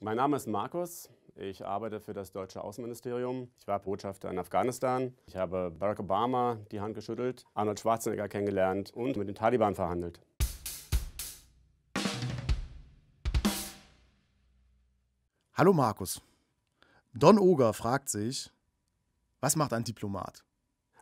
Mein Name ist Markus. Ich arbeite für das deutsche Außenministerium. Ich war Botschafter in Afghanistan. Ich habe Barack Obama die Hand geschüttelt, Arnold Schwarzenegger kennengelernt und mit den Taliban verhandelt. Hallo Markus. Don Oger fragt sich, was macht ein Diplomat?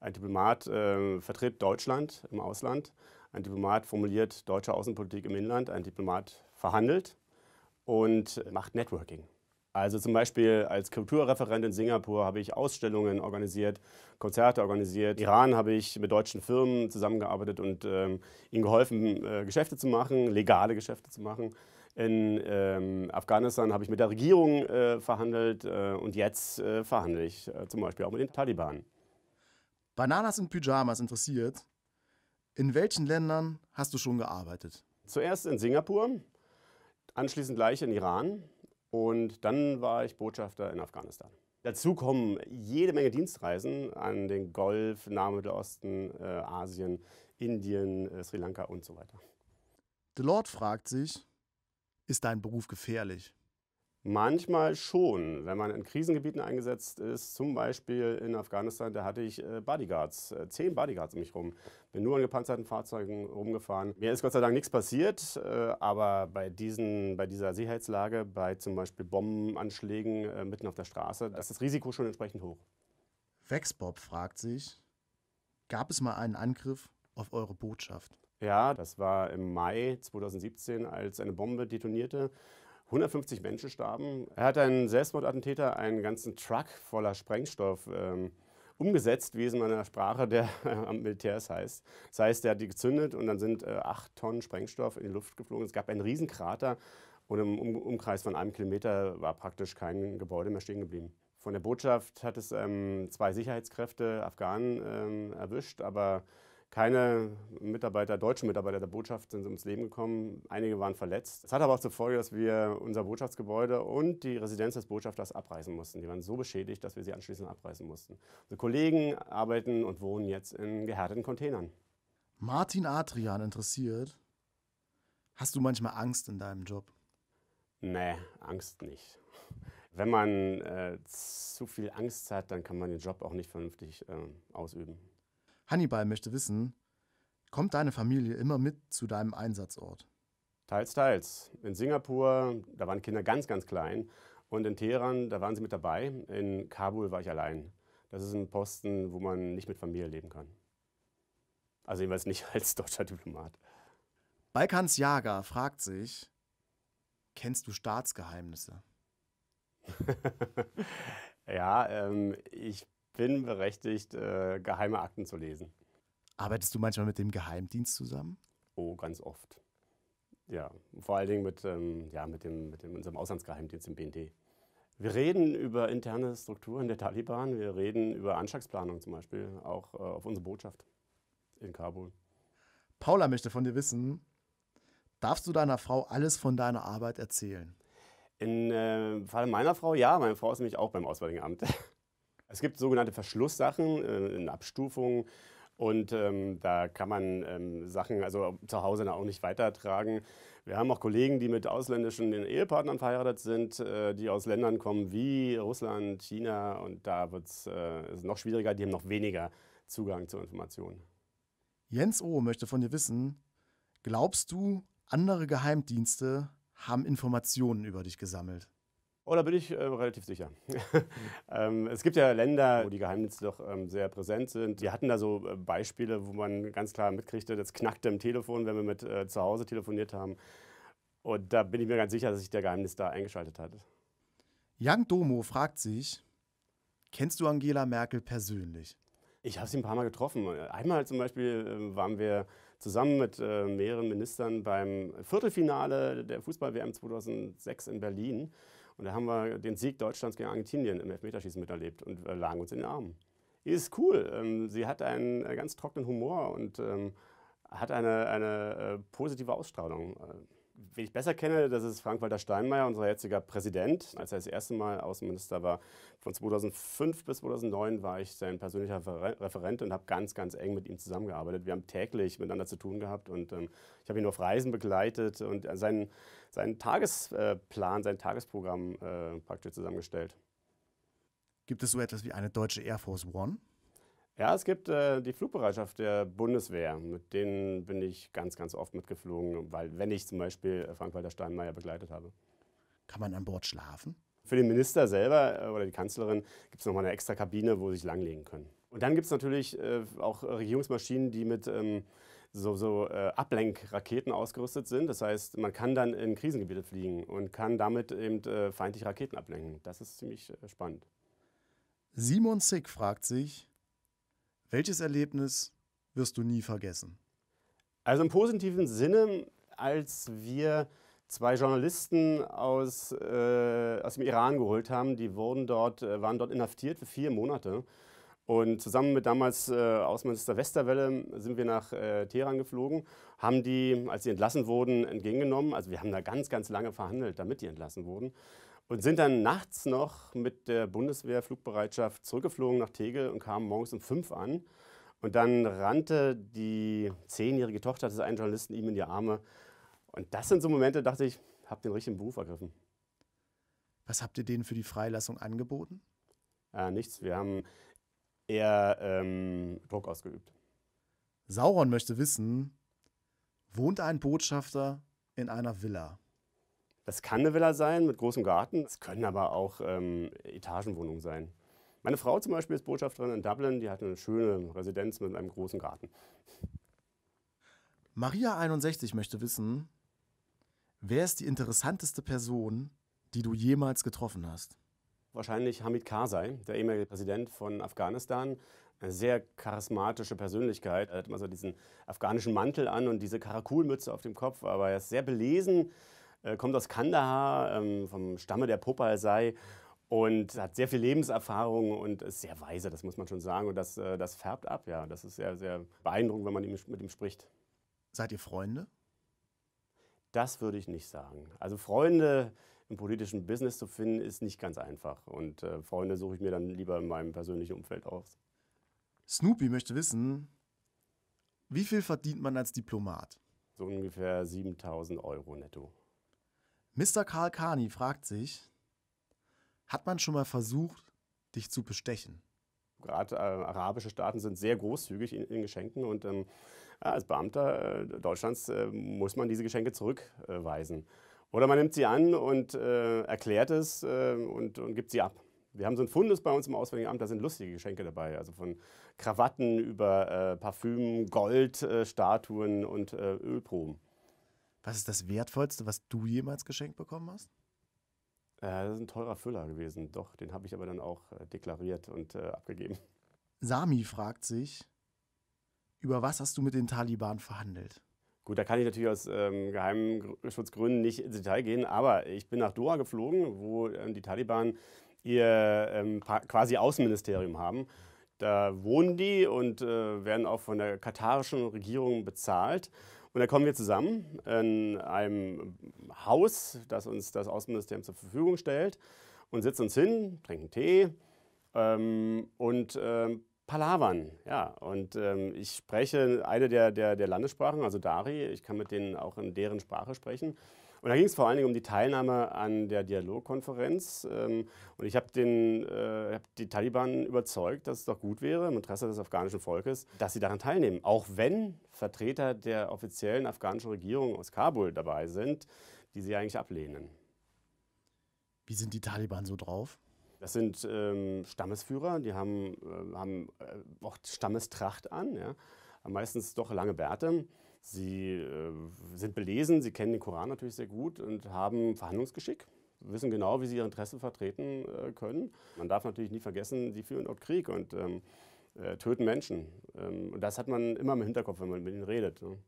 Ein Diplomat äh, vertritt Deutschland im Ausland. Ein Diplomat formuliert deutsche Außenpolitik im Inland. Ein Diplomat verhandelt und macht Networking. Also zum Beispiel als Kulturreferent in Singapur habe ich Ausstellungen organisiert, Konzerte organisiert. In Iran habe ich mit deutschen Firmen zusammengearbeitet und ähm, ihnen geholfen, äh, Geschäfte zu machen, legale Geschäfte zu machen. In ähm, Afghanistan habe ich mit der Regierung äh, verhandelt äh, und jetzt äh, verhandle ich äh, zum Beispiel auch mit den Taliban. Bananas in Pyjamas interessiert. In welchen Ländern hast du schon gearbeitet? Zuerst in Singapur, anschließend gleich in Iran und dann war ich Botschafter in Afghanistan. Dazu kommen jede Menge Dienstreisen an den Golf, Nahe Mittelosten, äh, Asien, Indien, äh, Sri Lanka und so weiter. The Lord fragt sich, ist dein Beruf gefährlich? Manchmal schon, wenn man in Krisengebieten eingesetzt ist, zum Beispiel in Afghanistan, da hatte ich äh, Bodyguards, äh, zehn Bodyguards um mich rum, bin nur an gepanzerten Fahrzeugen rumgefahren. Mir ist Gott sei Dank nichts passiert, äh, aber bei, diesen, bei dieser Sicherheitslage, bei zum Beispiel Bombenanschlägen mitten auf der Straße, da ist das Risiko schon entsprechend hoch. Vexbob fragt sich, gab es mal einen Angriff auf eure Botschaft? Ja, das war im Mai 2017, als eine Bombe detonierte 150 Menschen starben. Er hat einen Selbstmordattentäter einen ganzen Truck voller Sprengstoff ähm, umgesetzt, wie es in meiner Sprache der äh, Militärs heißt. Das heißt, er hat die gezündet und dann sind äh, acht Tonnen Sprengstoff in die Luft geflogen. Es gab einen Riesenkrater und im um Umkreis von einem Kilometer war praktisch kein Gebäude mehr stehen geblieben. Von der Botschaft hat es ähm, zwei Sicherheitskräfte, Afghanen, ähm, erwischt, aber keine Mitarbeiter, deutschen Mitarbeiter der Botschaft sind ums Leben gekommen. Einige waren verletzt. Es hat aber auch zur Folge, dass wir unser Botschaftsgebäude und die Residenz des Botschafters abreißen mussten. Die waren so beschädigt, dass wir sie anschließend abreißen mussten. Unsere Kollegen arbeiten und wohnen jetzt in gehärteten Containern. Martin Adrian interessiert. Hast du manchmal Angst in deinem Job? Nee, Angst nicht. Wenn man äh, zu viel Angst hat, dann kann man den Job auch nicht vernünftig äh, ausüben. Hannibal möchte wissen, kommt deine Familie immer mit zu deinem Einsatzort? Teils, teils. In Singapur, da waren Kinder ganz, ganz klein. Und in Teheran, da waren sie mit dabei. In Kabul war ich allein. Das ist ein Posten, wo man nicht mit Familie leben kann. Also jedenfalls nicht als deutscher Diplomat. Balkans Jager fragt sich, kennst du Staatsgeheimnisse? ja, ähm, ich bin berechtigt, äh, geheime Akten zu lesen. Arbeitest du manchmal mit dem Geheimdienst zusammen? Oh, ganz oft. Ja, vor allen Dingen mit, ähm, ja, mit, dem, mit dem, unserem Auslandsgeheimdienst im BND. Wir reden über interne Strukturen der Taliban, wir reden über Anschlagsplanung zum Beispiel, auch äh, auf unsere Botschaft in Kabul. Paula möchte von dir wissen, darfst du deiner Frau alles von deiner Arbeit erzählen? Im äh, Fall meiner Frau ja, meine Frau ist nämlich auch beim Auswärtigen Amt. Es gibt sogenannte Verschlusssachen äh, in Abstufungen. Und ähm, da kann man ähm, Sachen also zu Hause auch nicht weitertragen. Wir haben auch Kollegen, die mit ausländischen Ehepartnern verheiratet sind, äh, die aus Ländern kommen wie Russland, China. Und da wird äh, es noch schwieriger, die haben noch weniger Zugang zu Informationen. Jens O. möchte von dir wissen, glaubst du, andere Geheimdienste haben Informationen über dich gesammelt? Oh, da bin ich äh, relativ sicher. ähm, es gibt ja Länder, wo die Geheimdienste doch ähm, sehr präsent sind. Wir hatten da so äh, Beispiele, wo man ganz klar mitkriegte, das knackte im Telefon, wenn wir mit äh, zu Hause telefoniert haben. Und da bin ich mir ganz sicher, dass sich der Geheimnis da eingeschaltet hat. Yang Domo fragt sich, kennst du Angela Merkel persönlich? Ich habe sie ein paar Mal getroffen. Einmal zum Beispiel ähm, waren wir zusammen mit äh, mehreren Ministern beim Viertelfinale der Fußball-WM 2006 in Berlin. Und da haben wir den Sieg Deutschlands gegen Argentinien im Elfmeterschießen miterlebt und äh, lagen uns in den Armen. Die ist cool. Ähm, sie hat einen äh, ganz trockenen Humor und ähm, hat eine, eine äh, positive Ausstrahlung. Wen ich besser kenne, das ist Frank-Walter Steinmeier, unser jetziger Präsident. Als er das erste Mal Außenminister war, von 2005 bis 2009 war ich sein persönlicher Referent und habe ganz, ganz eng mit ihm zusammengearbeitet. Wir haben täglich miteinander zu tun gehabt und ähm, ich habe ihn auf Reisen begleitet und seinen, seinen Tagesplan, äh, sein Tagesprogramm äh, praktisch zusammengestellt. Gibt es so etwas wie eine deutsche Air Force One? Ja, es gibt äh, die Flugbereitschaft der Bundeswehr. Mit denen bin ich ganz, ganz oft mitgeflogen, weil wenn ich zum Beispiel äh, Frank-Walter Steinmeier begleitet habe. Kann man an Bord schlafen? Für den Minister selber äh, oder die Kanzlerin gibt es nochmal eine extra Kabine, wo sie sich langlegen können. Und dann gibt es natürlich äh, auch Regierungsmaschinen, die mit ähm, so, so äh, Ablenkraketen ausgerüstet sind. Das heißt, man kann dann in Krisengebiete fliegen und kann damit eben äh, feindliche Raketen ablenken. Das ist ziemlich äh, spannend. Simon Sick fragt sich, welches Erlebnis wirst du nie vergessen? Also im positiven Sinne, als wir zwei Journalisten aus, äh, aus dem Iran geholt haben, die wurden dort, äh, waren dort inhaftiert für vier Monate. Und zusammen mit damals äh, Außenminister Westerwelle sind wir nach äh, Teheran geflogen, haben die, als sie entlassen wurden, entgegengenommen. Also wir haben da ganz, ganz lange verhandelt, damit die entlassen wurden. Und sind dann nachts noch mit der Bundeswehrflugbereitschaft zurückgeflogen nach Tegel und kamen morgens um fünf an. Und dann rannte die zehnjährige Tochter des einen Journalisten ihm in die Arme. Und das sind so Momente, dachte ich, hab den richtigen Beruf ergriffen. Was habt ihr denen für die Freilassung angeboten? Äh, nichts. Wir haben eher ähm, Druck ausgeübt. Sauron möchte wissen, wohnt ein Botschafter in einer Villa? Das kann eine Villa sein mit großem Garten, es können aber auch ähm, Etagenwohnungen sein. Meine Frau zum Beispiel ist Botschafterin in Dublin, die hat eine schöne Residenz mit einem großen Garten. Maria61 möchte wissen, wer ist die interessanteste Person, die du jemals getroffen hast? Wahrscheinlich Hamid Karzai, der ehemalige Präsident von Afghanistan. Eine sehr charismatische Persönlichkeit. Er hat immer so diesen afghanischen Mantel an und diese Karakulmütze auf dem Kopf, aber er ist sehr belesen äh, kommt aus Kandahar, ähm, vom Stamme der Popalsei und hat sehr viel Lebenserfahrung und ist sehr weise, das muss man schon sagen. Und das, äh, das färbt ab, ja. Das ist sehr, sehr beeindruckend, wenn man mit ihm spricht. Seid ihr Freunde? Das würde ich nicht sagen. Also Freunde im politischen Business zu finden, ist nicht ganz einfach. Und äh, Freunde suche ich mir dann lieber in meinem persönlichen Umfeld aus. Snoopy möchte wissen, wie viel verdient man als Diplomat? So ungefähr 7000 Euro netto. Mr. Karl Kani fragt sich, hat man schon mal versucht, dich zu bestechen? Gerade äh, arabische Staaten sind sehr großzügig in, in Geschenken und ähm, als Beamter äh, Deutschlands äh, muss man diese Geschenke zurückweisen. Oder man nimmt sie an und äh, erklärt es äh, und, und gibt sie ab. Wir haben so ein Fundus bei uns im Auswärtigen Amt, da sind lustige Geschenke dabei. Also von Krawatten über äh, Parfüm, Goldstatuen äh, und äh, Ölproben. Was ist das Wertvollste, was du jemals geschenkt bekommen hast? Äh, das ist ein teurer Füller gewesen, doch. Den habe ich aber dann auch äh, deklariert und äh, abgegeben. Sami fragt sich, über was hast du mit den Taliban verhandelt? Gut, da kann ich natürlich aus ähm, Geheimschutzgründen nicht ins Detail gehen, aber ich bin nach Doha geflogen, wo ähm, die Taliban ihr ähm, quasi Außenministerium haben. Da wohnen die und äh, werden auch von der katarischen Regierung bezahlt. Und da kommen wir zusammen in einem Haus, das uns das Außenministerium zur Verfügung stellt und sitzen uns hin, trinken Tee ähm, und ähm, palavern. Ja, und ähm, ich spreche eine der, der, der Landessprachen, also Dari. Ich kann mit denen auch in deren Sprache sprechen. Und da ging es vor allen Dingen um die Teilnahme an der Dialogkonferenz. Ähm, und ich habe äh, hab die Taliban überzeugt, dass es doch gut wäre, im Interesse des afghanischen Volkes, dass sie daran teilnehmen. Auch wenn Vertreter der offiziellen afghanischen Regierung aus Kabul dabei sind, die sie eigentlich ablehnen. Wie sind die Taliban so drauf? Das sind ähm, Stammesführer, die haben, äh, haben äh, auch Stammestracht an, ja, haben meistens doch lange Bärte. Sie äh, sind belesen, sie kennen den Koran natürlich sehr gut und haben Verhandlungsgeschick, wissen genau, wie sie ihre Interessen vertreten äh, können. Man darf natürlich nie vergessen, sie führen dort Krieg und ähm, äh, töten Menschen. Ähm, und das hat man immer im Hinterkopf, wenn man mit ihnen redet. Ne?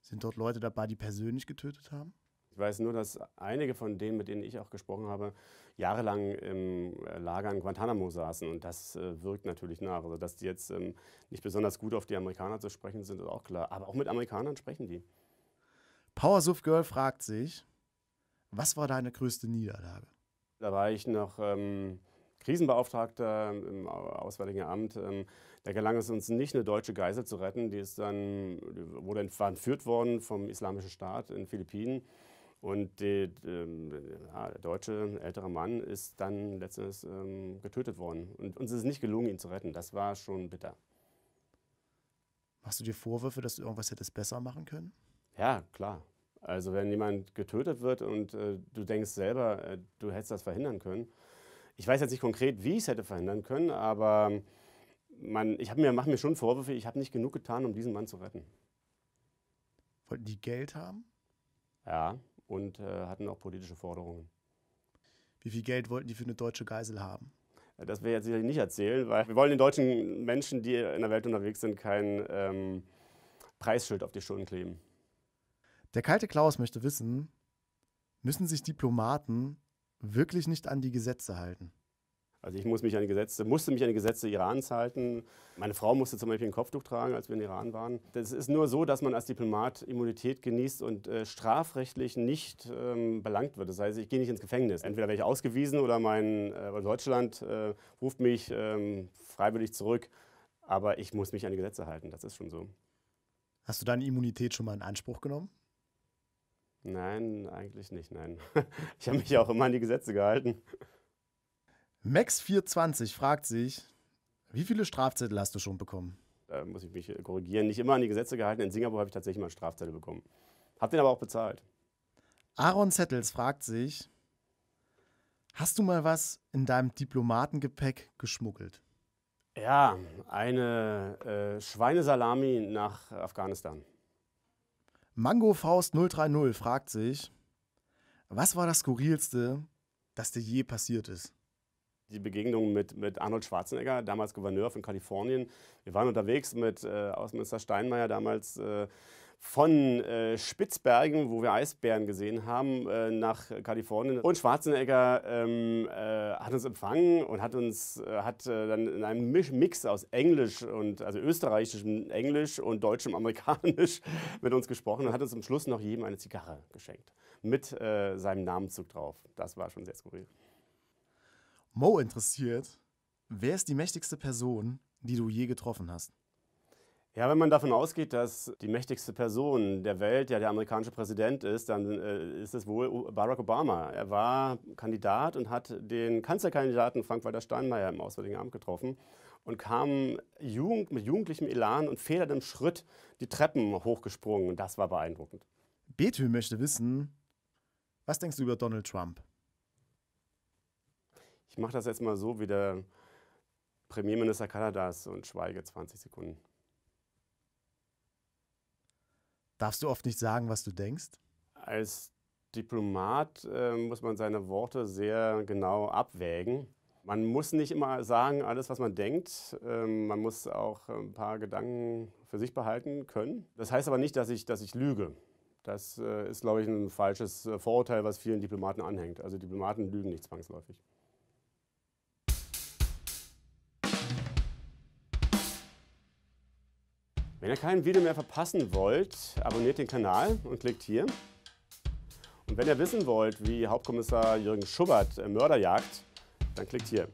Sind dort Leute dabei, die persönlich getötet haben? Ich weiß nur, dass einige von denen, mit denen ich auch gesprochen habe, jahrelang im äh, Lager in Guantanamo saßen. Und das äh, wirkt natürlich nach. Also, dass die jetzt ähm, nicht besonders gut auf die Amerikaner zu sprechen sind, ist auch klar. Aber auch mit Amerikanern sprechen die. Powersuff Girl fragt sich, was war deine größte Niederlage? Da war ich noch. Ähm, Krisenbeauftragter im äh, Auswärtigen Amt. Ähm, da gelang es uns nicht, eine deutsche Geisel zu retten. Die ist dann, wurde, entführt worden vom Islamischen Staat in den Philippinen. Und die, ähm, der deutsche ältere Mann ist dann letztens ähm, getötet worden. Und uns ist es nicht gelungen, ihn zu retten. Das war schon bitter. Machst du dir Vorwürfe, dass du irgendwas hättest besser machen können? Ja, klar. Also wenn jemand getötet wird und äh, du denkst selber, äh, du hättest das verhindern können. Ich weiß jetzt nicht konkret, wie ich es hätte verhindern können, aber man, ich mir, mache mir schon Vorwürfe, ich habe nicht genug getan, um diesen Mann zu retten. Wollten die Geld haben? Ja, und äh, hatten auch politische Forderungen. Wie viel Geld wollten die für eine deutsche Geisel haben? Äh, das will ich jetzt sicherlich nicht erzählen, weil wir wollen den deutschen Menschen, die in der Welt unterwegs sind, kein ähm, Preisschild auf die Schulden kleben. Der kalte Klaus möchte wissen, müssen sich Diplomaten wirklich nicht an die Gesetze halten? Also ich muss mich an Gesetze, musste mich an die Gesetze Irans halten. Meine Frau musste zum Beispiel ein Kopftuch tragen, als wir in Iran waren. Das ist nur so, dass man als Diplomat Immunität genießt und äh, strafrechtlich nicht ähm, belangt wird. Das heißt, ich gehe nicht ins Gefängnis. Entweder werde ich ausgewiesen oder mein äh, Deutschland äh, ruft mich ähm, freiwillig zurück. Aber ich muss mich an die Gesetze halten, das ist schon so. Hast du deine Immunität schon mal in Anspruch genommen? Nein, eigentlich nicht, nein. Ich habe mich auch immer an die Gesetze gehalten. Max420 fragt sich, wie viele Strafzettel hast du schon bekommen? Da muss ich mich korrigieren. Nicht immer an die Gesetze gehalten. In Singapur habe ich tatsächlich mal einen Strafzettel bekommen. Hab den aber auch bezahlt. Aaron Zettels fragt sich, hast du mal was in deinem Diplomatengepäck geschmuggelt? Ja, eine äh, Schweinesalami nach Afghanistan. MangoFaust030 fragt sich, was war das Skurrilste, das dir je passiert ist? die Begegnung mit, mit Arnold Schwarzenegger, damals Gouverneur von Kalifornien. Wir waren unterwegs mit äh, Außenminister Steinmeier, damals äh, von äh, Spitzbergen, wo wir Eisbären gesehen haben, äh, nach Kalifornien. Und Schwarzenegger ähm, äh, hat uns empfangen und hat uns äh, hat äh, dann in einem Mix aus Englisch und also österreichischem Englisch und deutschem Amerikanisch mit uns gesprochen und hat uns am Schluss noch jedem eine Zigarre geschenkt mit äh, seinem Namenszug drauf. Das war schon sehr skurril. Mo interessiert, wer ist die mächtigste Person, die du je getroffen hast? Ja, wenn man davon ausgeht, dass die mächtigste Person der Welt ja der amerikanische Präsident ist, dann äh, ist es wohl Barack Obama. Er war Kandidat und hat den Kanzlerkandidaten Frank-Walter Steinmeier im Auswärtigen Amt getroffen und kam Jugend, mit jugendlichem Elan und federndem Schritt die Treppen hochgesprungen. Und das war beeindruckend. Bethü möchte wissen, was denkst du über Donald Trump? Ich mache das jetzt mal so wie der Premierminister Kanadas und schweige 20 Sekunden. Darfst du oft nicht sagen, was du denkst? Als Diplomat äh, muss man seine Worte sehr genau abwägen. Man muss nicht immer sagen, alles, was man denkt. Ähm, man muss auch ein paar Gedanken für sich behalten können. Das heißt aber nicht, dass ich, dass ich lüge. Das äh, ist, glaube ich, ein falsches äh, Vorurteil, was vielen Diplomaten anhängt. Also Diplomaten lügen nicht zwangsläufig. Wenn ihr kein Video mehr verpassen wollt, abonniert den Kanal und klickt hier. Und wenn ihr wissen wollt, wie Hauptkommissar Jürgen Schubert äh, Mörder jagt, dann klickt hier.